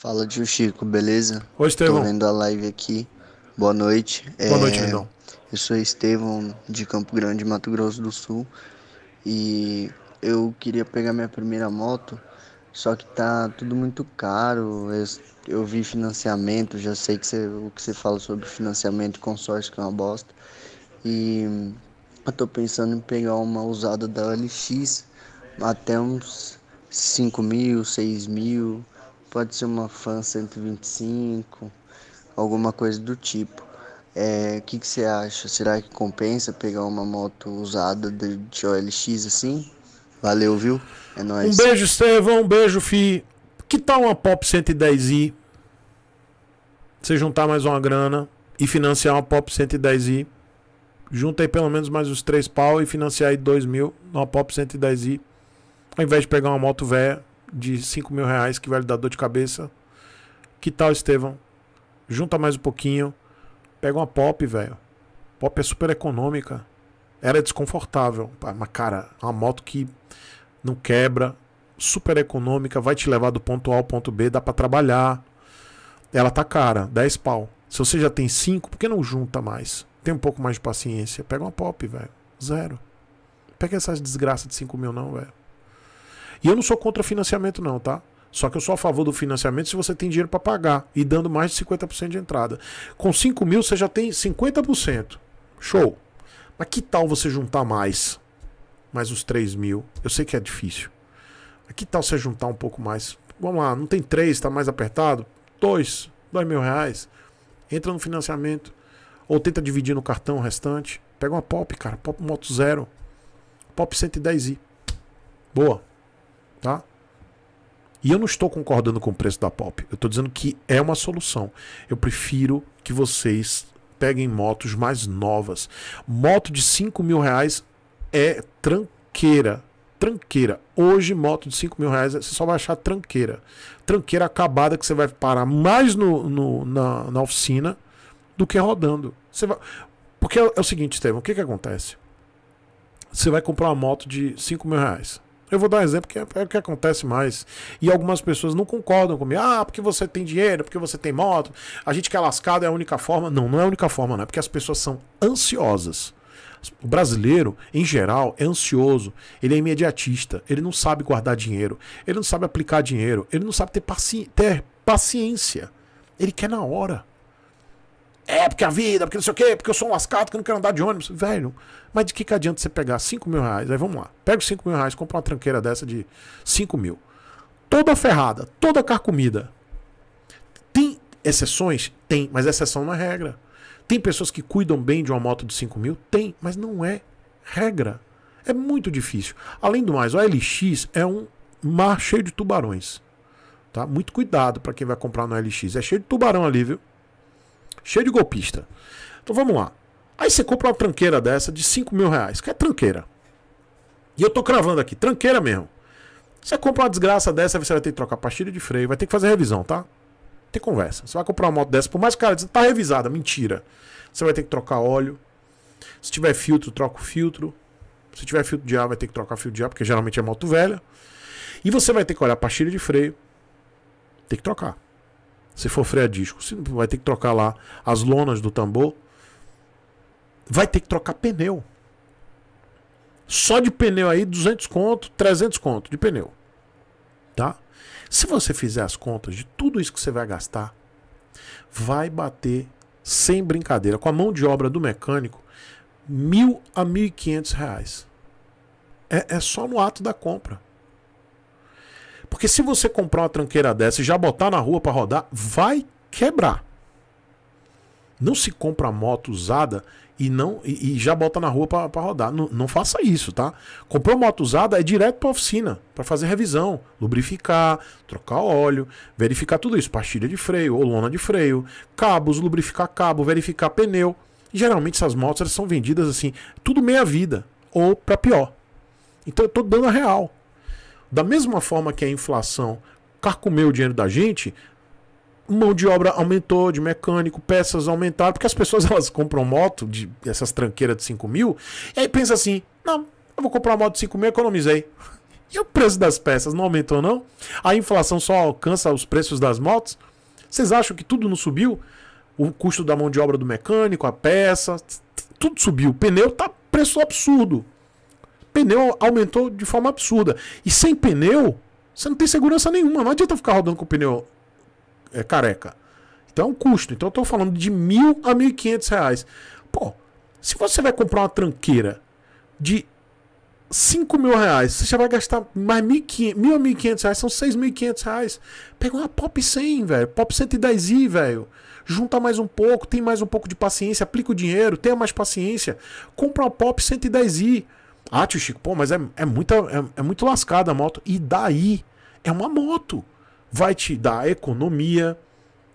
Fala, tio Chico, beleza? Oi, Estevão. Tô vendo a live aqui. Boa noite. Boa é... noite, Lindão. Eu sou Estevão, de Campo Grande, Mato Grosso do Sul. E eu queria pegar minha primeira moto, só que tá tudo muito caro. Eu, eu vi financiamento, já sei que você, o que você fala sobre financiamento, consórcio, que é uma bosta. E eu tô pensando em pegar uma usada da LX até uns 5 mil, 6 mil pode ser uma fan 125, alguma coisa do tipo. O é, que, que você acha? Será que compensa pegar uma moto usada de, de OLX assim? Valeu, viu? É nóis. Um beijo, Estevão. Um beijo, Fi. Que tal uma Pop 110i? Você juntar mais uma grana e financiar uma Pop 110i. Junta aí pelo menos mais os três pau e financiar aí dois mil numa Pop 110i. Ao invés de pegar uma moto velha de 5 mil reais que vai lhe dar dor de cabeça. Que tal, Estevão? Junta mais um pouquinho. Pega uma pop, velho. Pop é super econômica. Era é desconfortável. Mas, cara, é uma moto que não quebra. Super econômica. Vai te levar do ponto A ao ponto B. Dá para trabalhar. Ela tá cara. 10 pau. Se você já tem 5, por que não junta mais? Tem um pouco mais de paciência. Pega uma pop, velho. Zero. Pega essas desgraças de 5 mil, não, velho. E eu não sou contra financiamento, não, tá? Só que eu sou a favor do financiamento se você tem dinheiro para pagar e dando mais de 50% de entrada. Com 5 mil você já tem 50%. Show. Mas que tal você juntar mais? Mais os 3 mil. Eu sei que é difícil. Mas que tal você juntar um pouco mais? Vamos lá, não tem 3, está mais apertado? 2, 2 mil reais. Entra no financiamento. Ou tenta dividir no cartão o restante. Pega uma pop, cara. Pop Moto Zero. Pop 110i. Boa. Tá? E eu não estou concordando com o preço da Pop. Eu estou dizendo que é uma solução. Eu prefiro que vocês peguem motos mais novas. Moto de 5 mil reais é tranqueira. Tranqueira. Hoje, moto de 5 mil reais, você só vai achar tranqueira. Tranqueira acabada que você vai parar mais no, no na, na, oficina do que rodando. Você vai... Porque é, é o seguinte, Estevam, o que, que acontece? Você vai comprar uma moto de 5 mil reais. Eu vou dar um exemplo que é, é o que acontece mais. E algumas pessoas não concordam comigo. Ah, porque você tem dinheiro, porque você tem moto, a gente quer lascado é a única forma. Não, não é a única forma, não. É porque as pessoas são ansiosas. O brasileiro, em geral, é ansioso, ele é imediatista, ele não sabe guardar dinheiro, ele não sabe aplicar dinheiro, ele não sabe ter, paci ter paciência. Ele quer na hora. É, porque a vida, porque não sei o quê, porque eu sou um lascado que eu não quero andar de ônibus. Velho, mas de que, que adianta você pegar 5 mil reais? Aí vamos lá. Pega os 5 mil reais, compra uma tranqueira dessa de 5 mil. Toda ferrada, toda carcomida. Tem exceções? Tem, mas exceção não é regra. Tem pessoas que cuidam bem de uma moto de 5 mil? Tem, mas não é regra. É muito difícil. Além do mais, o LX é um mar cheio de tubarões. Tá? Muito cuidado para quem vai comprar no LX. É cheio de tubarão ali, viu? cheio de golpista. Então vamos lá. Aí você compra uma tranqueira dessa de 5 mil reais, que é tranqueira. E eu tô cravando aqui, tranqueira mesmo. Você compra uma desgraça dessa, você vai ter que trocar pastilha de freio, vai ter que fazer revisão, tá? Tem conversa. Você vai comprar uma moto dessa, por mais cara, tá revisada, mentira. Você vai ter que trocar óleo. Se tiver filtro, troca o filtro. Se tiver filtro de ar, vai ter que trocar filtro de ar, porque geralmente é moto velha. E você vai ter que olhar a pastilha de freio. Tem que trocar se for freio a disco. Vai ter que trocar lá as lonas do tambor. Vai ter que trocar pneu. Só de pneu aí, 200 conto, 300 conto de pneu. Tá? Se você fizer as contas de tudo isso que você vai gastar, vai bater, sem brincadeira, com a mão de obra do mecânico, mil a mil e quinhentos reais. É, é só no ato da compra. Porque se você comprar uma tranqueira dessa e já botar na rua para rodar, vai quebrar. Não se compra moto usada e não e, e já bota na rua para rodar. Não, não, faça isso, tá? Comprou moto usada é direto para oficina para fazer revisão, lubrificar, trocar óleo, verificar tudo isso, pastilha de freio, ou lona de freio, cabos, lubrificar cabo, verificar pneu. E, geralmente essas motos elas são vendidas assim, tudo meia vida ou para pior. Então eu tô dando a real. Da mesma forma que a inflação carcomeu o dinheiro da gente, mão de obra aumentou, de mecânico, peças aumentaram, porque as pessoas elas compram moto, de, essas tranqueiras de 5 mil, e aí pensa assim: não, eu vou comprar uma moto de 5 mil, economizei. E o preço das peças não aumentou, não? A inflação só alcança os preços das motos? Vocês acham que tudo não subiu? O custo da mão de obra do mecânico, a peça, tudo subiu. O pneu tá preço absurdo. Pneu aumentou de forma absurda. E sem pneu, você não tem segurança nenhuma. Não adianta ficar rodando com o pneu é, careca. Então é um custo. Então eu tô falando de mil a mil e quinhentos reais. Pô, se você vai comprar uma tranqueira de cinco mil reais, você já vai gastar mais mil, mil a e quinhentos reais, são seis mil quinhentos reais. Pega uma Pop 100, velho, Pop 110i, velho. Junta mais um pouco, tem mais um pouco de paciência, aplica o dinheiro, tenha mais paciência. Compra uma Pop 110i. Ah, tio Chico, pô, mas é, é, muita, é, é muito lascada a moto. E daí? É uma moto. Vai te dar economia.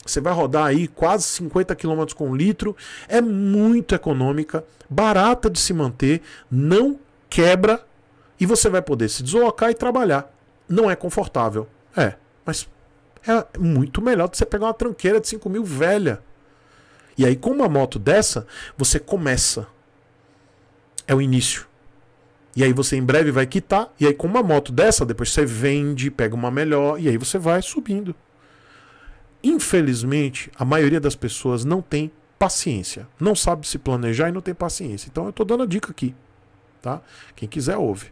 Você vai rodar aí quase 50 km com litro. É muito econômica, barata de se manter, não quebra e você vai poder se deslocar e trabalhar. Não é confortável. É, mas é muito melhor do que você pegar uma tranqueira de 5 mil velha. E aí, com uma moto dessa, você começa. É o início. E aí você em breve vai quitar, e aí com uma moto dessa, depois você vende, pega uma melhor, e aí você vai subindo. Infelizmente, a maioria das pessoas não tem paciência, não sabe se planejar e não tem paciência. Então eu estou dando a dica aqui, tá? Quem quiser ouve.